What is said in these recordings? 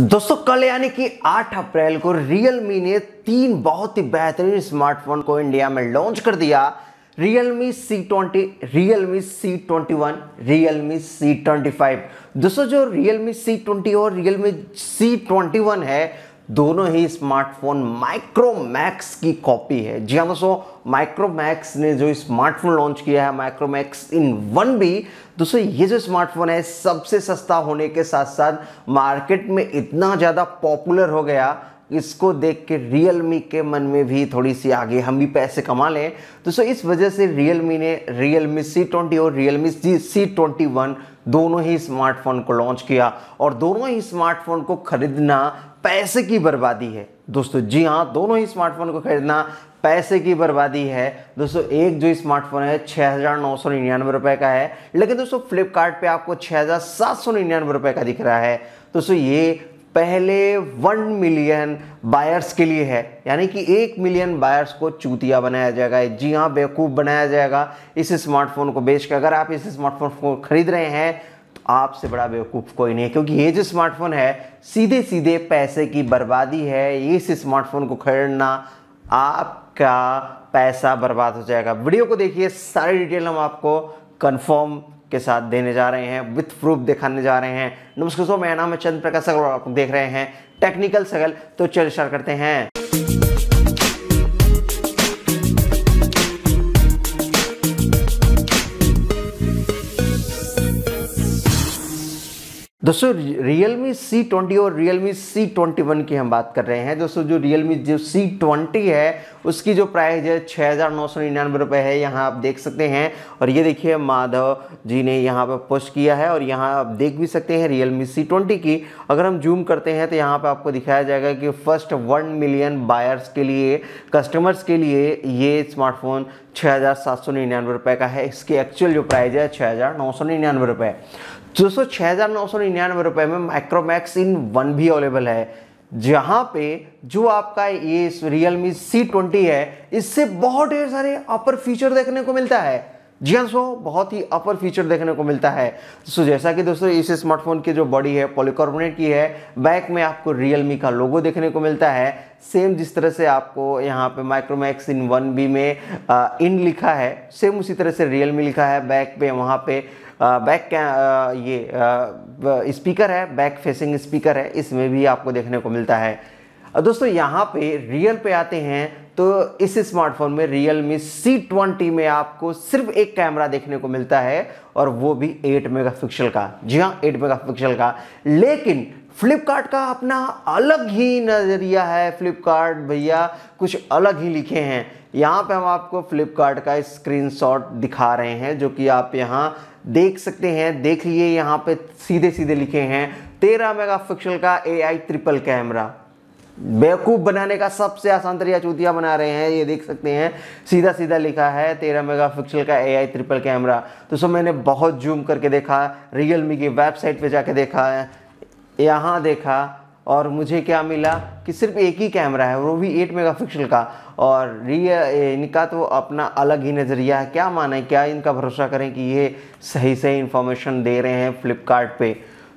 दोस्तों कल यानी कि 8 अप्रैल को Realme ने तीन बहुत ही बेहतरीन स्मार्टफोन को इंडिया में लॉन्च कर दिया Realme C20, Realme C21, Realme C25। दोस्तों जो Realme C20 और Realme C21 है दोनों ही स्मार्टफोन माइक्रोमैक्स की कॉपी है जी हाँ दोस्तों माइक्रोमैक्स ने जो स्मार्टफोन लॉन्च किया है माइक्रोमैक्स इन वन भी दोस्तों ये जो स्मार्टफोन है सबसे सस्ता होने के साथ साथ मार्केट में इतना ज़्यादा पॉपुलर हो गया इसको देख के रियल मी के मन में भी थोड़ी सी आगे हम भी पैसे कमा लें तो सो इस वजह से रियल मी ने रियल मी सी ट्वेंटी और रियल मी जी सी ट्वेंटी वन दोनों ही स्मार्टफोन को लॉन्च किया और दोनों ही स्मार्टफोन को खरीदना पैसे की बर्बादी है दोस्तों जी हाँ दोनों ही स्मार्टफोन को खरीदना पैसे की बर्बादी है दोस्तों एक जो स्मार्टफोन है छः हज़ार नौ सौ निन्यानवे रुपये का है लेकिन दोस्तों फ्लिपकार्ट पे आपको छः हज़ार सात सौ निन्यानवे रुपये का दिख रहा है दोस्तों ये पहले वन मिलियन बायर्स के लिए है यानी कि एक मिलियन बायर्स को चूतिया बनाया जाएगा जी हाँ बेवकूफ़ बनाया जाएगा इस स्मार्टफोन को बेच कर अगर आप इस स्मार्टफोन को खरीद रहे हैं आपसे बड़ा बेवकूफ़ कोई नहीं है क्योंकि ये जो स्मार्टफोन है सीधे सीधे पैसे की बर्बादी है इस स्मार्टफोन को खरीदना आपका पैसा बर्बाद हो जाएगा वीडियो को देखिए सारी डिटेल हम आपको कंफर्म के साथ देने जा रहे हैं विथ प्रूफ दिखाने जा रहे हैं नमस्कार मेरा नाम है चंद्र प्रकाश सगल और आप देख रहे हैं टेक्निकल सगल तो चल स्टार्ट करते हैं दोस्तों मी सी ट्वेंटी और मी सी ट्वेंटी वन की हम बात कर रहे हैं दोस्तों जो मी जो सी ट्वेंटी है उसकी जो प्राइस है छः हज़ार नौ सौ निन्यानवे रुपये है यहाँ आप देख सकते हैं और ये देखिए माधव जी ने यहाँ पर पोस्ट किया है और यहाँ आप देख भी सकते हैं मी सी ट्वेंटी की अगर हम जूम करते हैं तो यहाँ पर आपको दिखाया जाएगा कि फर्स्ट वन मिलियन बायर्स के लिए कस्टमर्स के लिए ये स्मार्टफोन छः हज़ार सात सौ निन्यानवे रुपये का है इसकी एक्चुअल जो प्राइस है छः हज़ार नौ सौ निन्यानवे रुपये दोस्तों छः हज़ार नौ सौ निन्यानवे रुपये में माइक्रोमैक्स इन वन भी अवेलेबल है जहाँ पे जो आपका ये रियल मी सी ट्वेंटी है इससे बहुत ढेर सारे अपर फीचर देखने को मिलता है जी हाँ सो बहुत ही अपर फीचर देखने को मिलता है सो जैसा कि दोस्तों इस स्मार्टफोन की जो बॉडी है पॉलीकार्बोनेट की है बैक में आपको रियल मी का लोगो देखने को मिलता है सेम जिस तरह से आपको यहाँ पे माइक्रोमैक्स इन वन बी में आ, इन लिखा है सेम उसी तरह से रियल मी लिखा है बैक पे वहाँ पे बैक कै ये स्पीकर है बैक फेसिंग स्पीकर है इसमें भी आपको देखने को मिलता है दोस्तों यहाँ पे रियल पे आते हैं तो इस स्मार्टफोन में रियल मी सी ट्वेंटी में आपको सिर्फ एक कैमरा देखने को मिलता है और वो भी 8 मेगापिक्सल का जी हाँ 8 मेगापिक्सल का लेकिन फ्लिपकार्ट का अपना अलग ही नज़रिया है फ्लिपकार्ट भैया कुछ अलग ही लिखे हैं यहाँ पे हम आपको फ्लिपकार्ट का स्क्रीनशॉट दिखा रहे हैं जो कि आप यहाँ देख सकते हैं देख लिए यहाँ पे सीधे सीधे लिखे हैं तेरह मेगापिक्सल का एआई ट्रिपल कैमरा बेवकूफ़ बनाने का सबसे आसान तरिया चूतिया बना रहे हैं ये देख सकते हैं सीधा सीधा लिखा है तेरह मेगापिक्सल का एआई ट्रिपल कैमरा तो सो मैंने बहुत जूम करके देखा रियल मी की वेबसाइट पे जाके देखा है यहाँ देखा और मुझे क्या मिला कि सिर्फ एक ही कैमरा है वो भी 8 मेगापिक्सल का और रियल इनका तो अपना अलग ही नज़रिया है क्या माने क्या इनका भरोसा करें कि ये सही सही इन्फॉर्मेशन दे रहे हैं फ्लिपकार्ट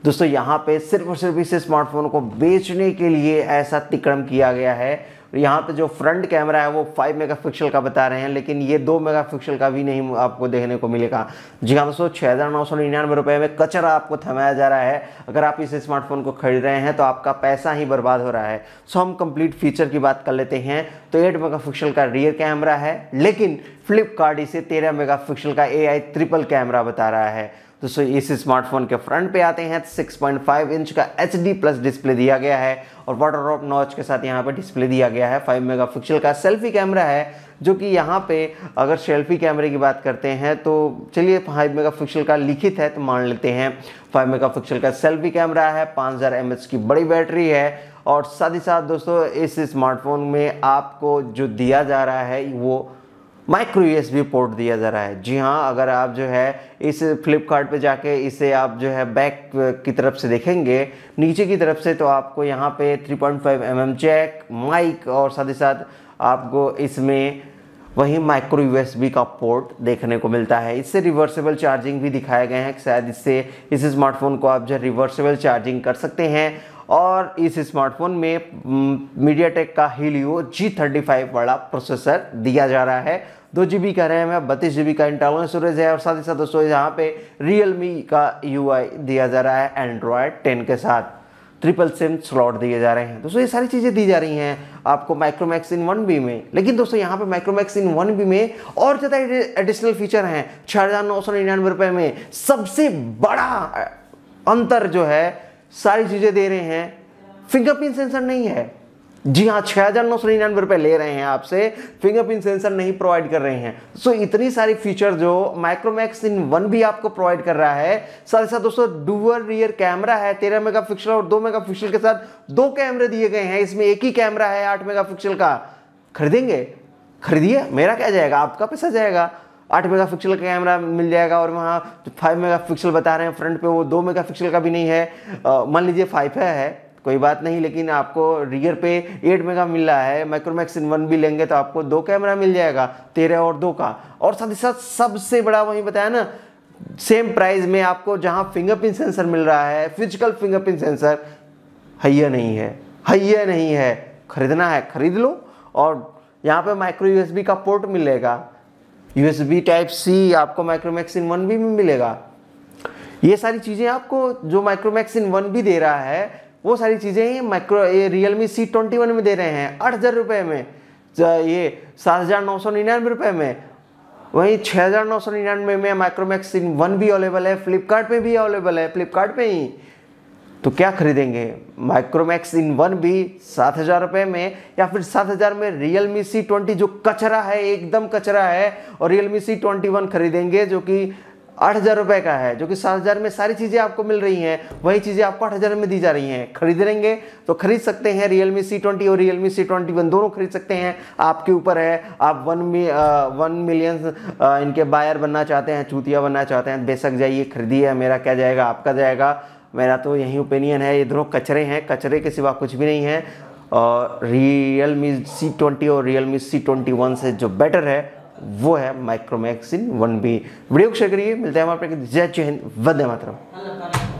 दोस्तों यहाँ पे सिर्फ और सिर्फ इस स्मार्टफोन को बेचने के लिए ऐसा तिक्रम किया गया है यहाँ पे जो फ्रंट कैमरा है वो 5 मेगापिक्सल का बता रहे हैं लेकिन ये 2 मेगापिक्सल का भी नहीं आपको देखने को मिलेगा जी हाँ दोस्तों छः हज़ार नौ सौ निन्यानवे रुपये में कचरा आपको थमाया जा रहा है अगर आप इस स्मार्टफोन को खरीद रहे हैं तो आपका पैसा ही बर्बाद हो रहा है सो हम कंप्लीट फीचर की बात कर लेते हैं तो एट मेगा का रियर कैमरा है लेकिन फ्लिपकार्ट इसे तेरह मेगा का ए ट्रिपल कैमरा बता रहा है दोस्तों इस स्मार्टफोन के फ्रंट पे आते हैं 6.5 इंच का एच प्लस डिस्प्ले दिया गया है और वाटर ड्रॉप नॉच के साथ यहाँ पे डिस्प्ले दिया गया है 5 मेगापिक्सल का सेल्फी कैमरा है जो कि यहाँ पे अगर सेल्फी कैमरे की बात करते हैं तो चलिए 5 मेगापिक्सल का लिखित है तो मान लेते हैं 5 मेगापिक्सल का सेल्फी कैमरा है पाँच हज़ार की बड़ी बैटरी है और साथ ही साथ दोस्तों इस स्मार्टफोन में आपको जो दिया जा रहा है वो माइक्रो यूएसबी पोर्ट दिया जा रहा है जी हाँ अगर आप जो है इस फ्लिपकार्ट पे जाके इसे आप जो है बैक की तरफ से देखेंगे नीचे की तरफ से तो आपको यहाँ पे 3.5 पॉइंट mm जैक माइक और साथ ही साथ आपको इसमें वही माइक्रो यू का पोर्ट देखने को मिलता है इससे रिवर्सेबल चार्जिंग भी दिखाए गए हैं शायद इससे इस स्मार्टफोन को आप जो रिवर्सेबल चार्जिंग कर सकते हैं और इस स्मार्टफोन में मीडियाटेक का हीलियो जी थर्टी फाइव वाला प्रोसेसर दिया जा रहा है दो जी बी का रैम है बत्तीस जी बी का इंटरनल स्टोरेज है और साथ ही साथ दोस्तों यहाँ पे रियल मी का यू आई दिया जा रहा है एंड्रॉयड टेन के साथ ट्रिपल सिम स्लॉट दिए जा रहे हैं दोस्तों ये सारी चीज़ें दी जा रही हैं आपको माइक्रोमैक्स इन वन बी में लेकिन दोस्तों यहाँ पे माइक्रोमैक्स इन वन बी में और ज़्यादा एडिशनल फीचर हैं छः हज़ार नौ सौ निन्यानवे रुपये में सबसे बड़ा अंतर जो है सारी चीज़ें दे रहे हैं फिंगरप्रिंट सेंसर नहीं है जी हाँ छह हज़ार नौ सौ निन्यानवे रुपए ले रहे हैं आपसे फिंगरप्रिंट सेंसर नहीं प्रोवाइड कर रहे हैं सो so, इतनी सारी फीचर जो माइक्रोमैक्स इन वन भी आपको प्रोवाइड कर रहा है साथ ही साथ दोस्तों डुअल रियर कैमरा है तेरह मेगा पिक्सल और दो मेगा पिक्सल के साथ दो कैमरे दिए गए हैं इसमें एक ही कैमरा है आठ पिक्सल का खरीदेंगे खरीदिए मेरा क्या जाएगा आपका पैसा जाएगा आठ मेगा पिक्सल का कैमरा मिल जाएगा और वहाँ जो फाइव मेगा पिक्सल बता रहे हैं फ्रंट पे वो दो मेगा पिक्सल का भी नहीं है मान लीजिए फाइव है, है कोई बात नहीं लेकिन आपको रियर पे एट मेगा मिल रहा है माइक्रोमैक्स इन वन भी लेंगे तो आपको दो कैमरा मिल जाएगा तेरह और दो का और साथ ही साथ सबसे बड़ा वहीं बताया ना सेम प्राइस में आपको जहाँ फिंगरप्रिंट सेंसर मिल रहा है फिजिकल फिंगरप्रिंट सेंसर हैया नहीं है हैया नहीं है खरीदना है खरीद लो और यहाँ पे माइक्रो यूएसबी का पोर्ट मिलेगा यूएसबी टाइप सी आपको माइक्रोमैक्स इन वन भी में मिलेगा ये सारी चीज़ें आपको जो माइक्रोमैक्स इन वन भी दे रहा है वो सारी चीज़ें ये माइक्रो ये Realme C twenty one में दे रहे हैं आठ हज़ार रुपये में ये सात हज़ार नौ सौ निन्यानवे रुपये में वहीं छः हज़ार नौ सौ निन्यानवे में माइक्रोमैक्स इन वन भी अवेलेबल है फ्लिपकार्ट भी अवेलेबल है फ्लिपकार्ट ही तो क्या खरीदेंगे माइक्रोमैक्स इन वन भी सात हज़ार रुपए में या फिर सात हज़ार में रियल मी सी ट्वेंटी जो कचरा है एकदम कचरा है और Realme C twenty one खरीदेंगे जो कि आठ हज़ार रुपए का है जो कि सात हज़ार में सारी चीज़ें आपको मिल रही हैं वही चीज़ें आपको आठ हज़ार में दी जा रही हैं खरीद लेंगे तो खरीद सकते हैं रियल मी सी ट्वेंटी और Realme C twenty one दोनों खरीद सकते हैं आपके ऊपर है आप वन मी वन मिलियन इनके बायर बनना चाहते हैं चूतिया बनना चाहते हैं बेशक जाइए खरीदिए मेरा क्या जाएगा आपका जाएगा मेरा तो यही ओपिनियन है ये दोनों कचरे हैं कचरे के सिवा कुछ भी नहीं है और रियल मी सी ट्वेंटी और Realme C twenty one से जो बेटर है वो है माइक्रोमैक्सिन वन बी वीडियो को शेयर करिए मिलते हैं हमारे जय जय हिंद वंदे मातरम